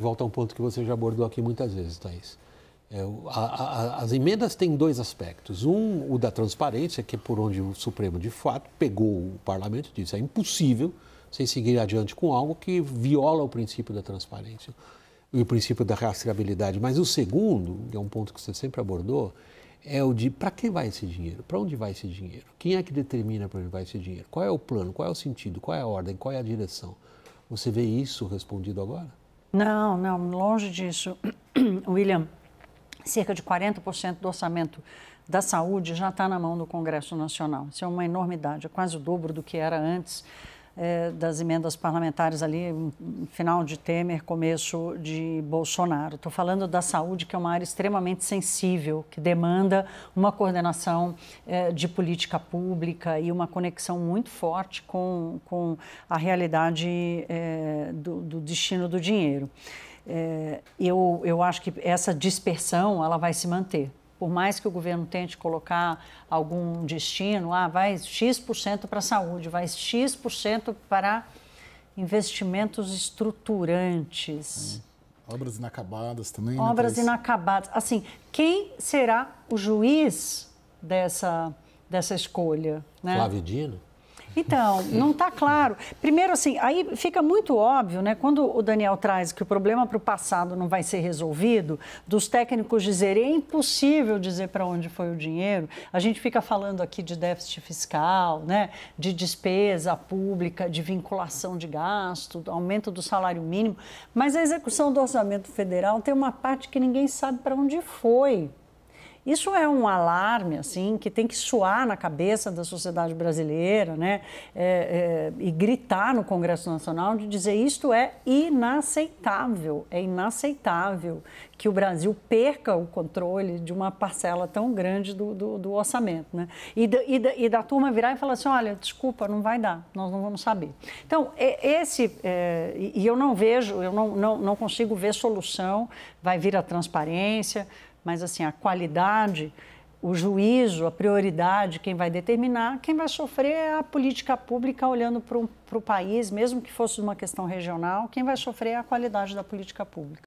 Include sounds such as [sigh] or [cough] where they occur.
que volta a um ponto que você já abordou aqui muitas vezes, Thaís. É, a, a, as emendas têm dois aspectos. Um, o da transparência, que é por onde o Supremo, de fato, pegou o parlamento e disse é impossível sem seguir adiante com algo que viola o princípio da transparência e o princípio da rastreabilidade. Mas o segundo, que é um ponto que você sempre abordou, é o de para que vai esse dinheiro? Para onde vai esse dinheiro? Quem é que determina para onde vai esse dinheiro? Qual é o plano? Qual é o sentido? Qual é a ordem? Qual é a direção? Você vê isso respondido agora? Não, não, longe disso. [clears throat] William, cerca de 40% do orçamento da saúde já está na mão do Congresso Nacional. Isso é uma enormidade, é quase o dobro do que era antes é, das emendas parlamentares ali, final de Temer, começo de Bolsonaro. Estou falando da saúde, que é uma área extremamente sensível, que demanda uma coordenação é, de política pública e uma conexão muito forte com, com a realidade é, do, do destino do dinheiro. É, eu, eu acho que essa dispersão ela vai se manter. Por mais que o governo tente colocar algum destino, ah, vai X% para a saúde, vai X% para investimentos estruturantes. Hum. Obras inacabadas também. Né, Obras né, inacabadas. Assim, quem será o juiz dessa, dessa escolha? Né? Flávio Dino? Então, não está claro. Primeiro, assim, aí fica muito óbvio, né? Quando o Daniel traz que o problema para o passado não vai ser resolvido, dos técnicos dizerem é impossível dizer para onde foi o dinheiro. A gente fica falando aqui de déficit fiscal, né? De despesa pública, de vinculação de gasto, aumento do salário mínimo, mas a execução do orçamento federal tem uma parte que ninguém sabe para onde foi. Isso é um alarme, assim, que tem que soar na cabeça da sociedade brasileira, né? É, é, e gritar no Congresso Nacional de dizer isto é inaceitável, é inaceitável que o Brasil perca o controle de uma parcela tão grande do, do, do orçamento, né? E da, e, da, e da, turma virar e falar assim, olha, desculpa, não vai dar, nós não vamos saber. Então, é, esse, é, e eu não vejo, eu não, não, não consigo ver solução, vai vir a transparência, mas assim, a qualidade, o juízo, a prioridade, quem vai determinar, quem vai sofrer é a política pública olhando para o país, mesmo que fosse uma questão regional, quem vai sofrer é a qualidade da política pública.